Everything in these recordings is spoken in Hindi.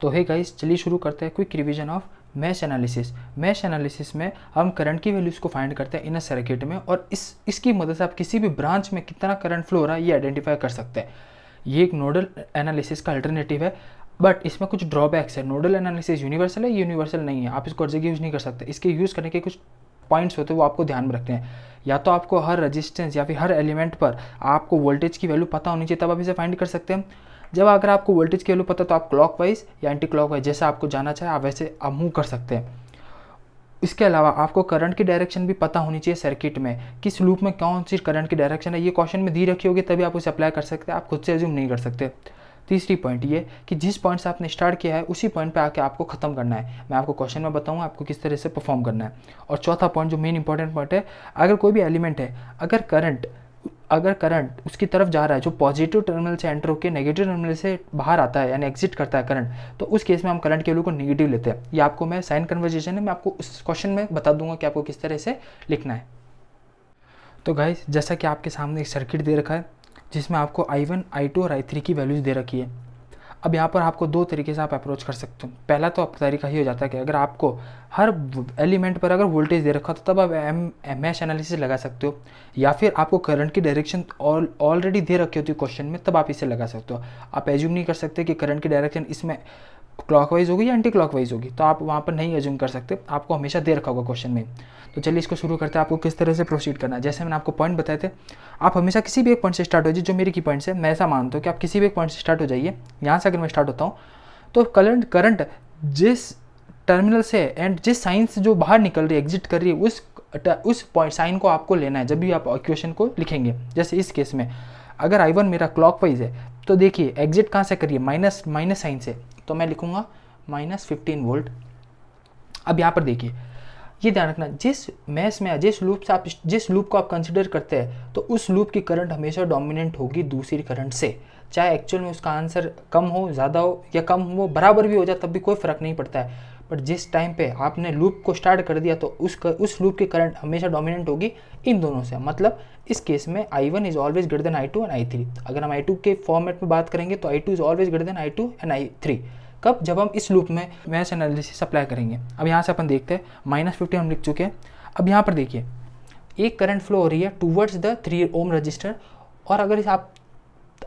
तो हे गाइस चलिए शुरू करते हैं quick revision of mesh analysis mesh analysis में हम करंट की वैल्यूज़ को फाइंड करते हैं इन सर्किट में और इस इसकी मदद से आप किसी भी ब्रांच में कितना करंट फ्लो हो रहा है ये आइडेंटिफाई कर सकते हैं ये एक नोडल एनालिसिस का अल्टरनेटिव है बट इसमें कुछ ड्रॉबैक्स है नोडल एनालिसिस यूनिवर्सल है यूनिवर्सल नहीं है आप इसको हर जगह यूज़ नहीं कर सकते इसके यूज़ करने के कुछ पॉइंट्स होते हैं वो आपको ध्यान में रखते हैं या तो आपको हर रजिस्टेंस या फिर हर एलिमेंट पर आपको वोल्टेज की वैल्यू पता होनी चाहिए तब आप इसे फाइंड कर सकते हैं जब अगर आपको वोल्टेज की वैल्यू पता तो आप क्लॉक वाइज या एंटी क्लॉक वाइज जैसे आपको जाना चाहे आप वैसे आप मूव कर सकते हैं इसके अलावा आपको करंट की डायरेक्शन भी पता होनी चाहिए सर्किट में किस लूप में कौन सी करंट की डायरेक्शन है ये क्वेश्चन में दी रखी होगी तभी आप उसे अप्लाई कर सकते हैं आप खुद से एज्यूम नहीं कर सकते तीसरी पॉइंट ये कि जिस पॉइंट से आपने स्टार्ट किया है उसी पॉइंट पे आके आपको खत्म करना है मैं आपको क्वेश्चन में बताऊँ आपको किस तरह से परफॉर्म करना है और चौथा पॉइंट जो मेन इंपॉर्टेंट पॉइंट है अगर कोई भी एलिमेंट है अगर करंट अगर करंट उसकी तरफ जा रहा है जो पॉजिटिव टर्मिनल से एंटर होकर नेगेटिव टर्मिनल से बाहर आता है यानी एग्जिट करता है करंट तो उस केस में हम करंट के वैल्यू को नेगेटिव लेते हैं ये आपको मैं साइन कन्वर्जेशन है मैं आपको उस क्वेश्चन में बता दूंगा कि आपको किस तरह से लिखना है तो गाइज जैसा कि आपके सामने एक सर्किट दे रखा है जिसमें आपको आई वन आई टू और आई थ्री की वैल्यूज़ दे रखी है अब यहाँ पर आपको दो तरीके से आप अप्रोच कर सकते हो पहला तो आपका तरीका ही हो जाता है कि अगर आपको हर एलिमेंट पर अगर वोल्टेज दे रखा तो तब आप एम एम एस एनालिसिस लगा सकते हो या फिर आपको करंट की डायरेक्शन ऑलरेडी दे रखी होती है क्वेश्चन में तब आप इसे लगा सकते हो आप एज्यूम नहीं कर सकते कि करंट की डायरेक्शन इसमें क्लॉकवाइज होगी या एंटी क्लॉकवाइज होगी तो आप वहाँ पर नहीं एज्यूम कर सकते आपको हमेशा दे रखा होगा क्वेश्चन में तो चलिए इसको शुरू करते हैं आपको किस तरह से प्रोसीड करना है जैसे मैंने आपको पॉइंट बताए थे आप हमेशा किसी भी एक पॉइंट से स्टार्ट हो जाइए जो मेरे की पॉइंट से मैं ऐसा मानता हूँ कि आप किसी भी एक पॉइंट से स्टार्ट हो जाइए यहाँ से अगर मैं स्टार्ट होता हूँ तो करंट करंट जिस टर्मिनल से एंड जिस साइन से जो बाहर निकल रही है एग्जिट कर रही है उस उस पॉइंट साइन को आपको लेना है जब भी आप इक्वेशन को लिखेंगे जैसे इस केस में अगर आई वन मेरा क्लॉक वाइज है तो देखिए एग्जिट कहाँ से करिए माइनस माइनस साइन से तो मैं लिखूंगा माइनस फिफ्टीन वोल्ट अब यहाँ पर देखिए ये ध्यान रखना जिस मैस में जिस लूप से आप जिस लूप को आप कंसिडर करते हैं तो उस लूप की करंट हमेशा डोमिनेंट होगी दूसरी करंट से चाहे एक्चुअल में उसका आंसर कम हो ज़्यादा हो या कम हो बराबर भी हो जाए तब भी कोई फ़र्क नहीं पड़ता है बट जिस टाइम पे आपने लूप को स्टार्ट कर दिया तो उस कर, उस लूप की करंट हमेशा डोमिनेंट होगी इन दोनों से मतलब इस केस में I one is always greater than I two and I three अगर हम आई टू के फॉर्मेट में बात करेंगे तो I two is always greater than I two and I three कब जब हम इस लूप में मैच एनालिसिस अप्लाई करेंगे अब यहाँ से अपन देखते हैं माइनस फिफ्टी हम लिख चुके हैं अब यहाँ पर देखिए एक करंट फ्लो हो रही है towards the three ohm resistor और अगर आप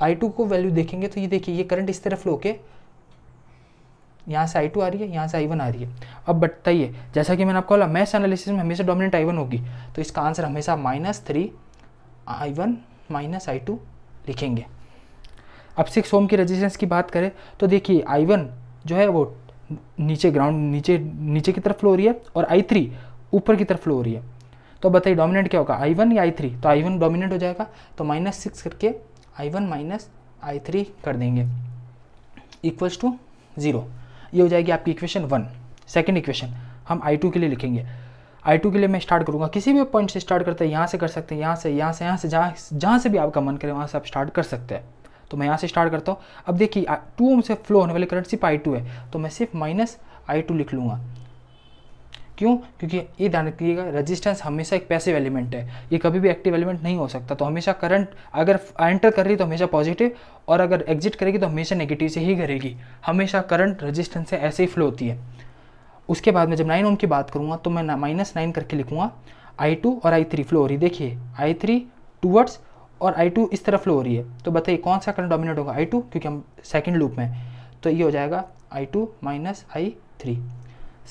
आई टू को वैल्यू देखेंगे तो ये देखिए ये करंट इस तरह फ्लो के यहाँ से आई टू आ रही है यहाँ से आई वन आ रही है अब बताइए जैसा कि मैंने आपको बोला मैथ एनालिसिस में हमेशा डोमिनेंट आई वन होगी तो इसका आंसर हमेशा minus three I one minus I two लिखेंगे अब सिक्स ओम की रेजिस्टेंस की बात करें तो देखिए आई वन जो है वो नीचे ग्राउंड नीचे नीचे की तरफ फ्लो हो रही है और आई थ्री ऊपर की तरफ फ्लो हो रही है तो बताइए डोमिनेंट क्या होगा आई वन या आई थ्री तो आई वन डोमिनेंट हो जाएगा तो माइनस सिक्स करके I one minus I three कर देंगे इक्वल्स टू ज़ीरो ये हो जाएगी आपकी इक्वेशन वन सेकेंड इक्वेशन हम आई टू के लिए लिखेंगे आई टू के लिए मैं स्टार्ट करूँगा किसी भी पॉइंट से स्टार्ट करते हैं यहाँ से कर सकते हैं यहाँ से यहाँ से यहाँ से जहाँ जहाँ से भी आपका मन करे वहाँ से आप स्टार्ट कर सकते हैं तो मैं यहाँ से स्टार्ट करता हूँ अब देखिए टू ओम से फ्लो होने वाले करंट सिर्फ आई टू है तो मैं सिर्फ माइनस आई टू लिख लूँगा क्यों क्योंकि ये ध्यान रखिएगा रेजिस्टेंस हमेशा एक पैसिव एलिमेंट है ये कभी भी एक्टिव एलिमेंट नहीं हो सकता तो हमेशा करंट अगर एंटर कर रही तो हमेशा पॉजिटिव और अगर एग्जिट करेगी तो हमेशा नेगेटिव से ही करेगी हमेशा करंट रेजिस्टेंस से ऐसे ही फ्लो होती है उसके बाद में जब नाइन ओम की बात करूँगा तो मैं माइनस नाइन करके लिखूँगा आई टू और आई थ्री फ्लो हो रही देखिए आई थ्री टूवर्ड्स और आई टू इस तरफ फ्लो हो रही है तो बताइए कौन सा करंट डोमिनेट होगा आई टू क्योंकि हम सेकेंड लूप में तो ये हो जाएगा I two minus I three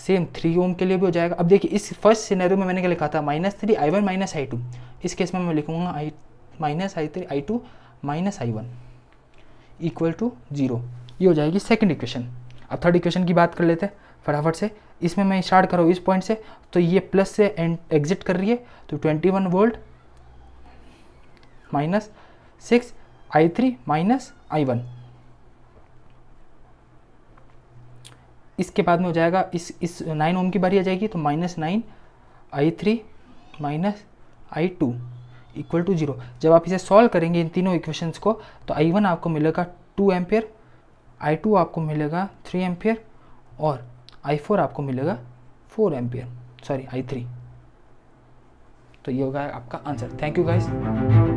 same three ohm के लिए भी हो जाएगा अब देखिए इस फर्स्ट सिनेरियो में मैंने क्या लिखा था minus three I one minus I two इस केस में मैं लिखूँगा I minus I three I two minus I one equal to zero ये हो जाएगी सेकेंड इक्वेशन अब थर्ड इक्वेशन की बात कर लेते हैं फटाफट से इसमें मैं स्टार्ट करूँ इस पॉइंट से तो ये प्लस से एग्जिट कर रही है तो twenty one volt minus six I three minus I one इसके बाद में हो जाएगा इस इस नाइन ओम की बारी आ जाएगी तो minus nine I three minus I two equal to zero जब आप इसे सॉल्व करेंगे इन तीनों इक्वेशंस को तो आई वन आपको मिलेगा टू एम्पेयर आई टू आपको मिलेगा थ्री एम्पियर और आई फोर आपको मिलेगा four ampere sorry I three तो ये होगा आपका आंसर थैंक यू गाइज़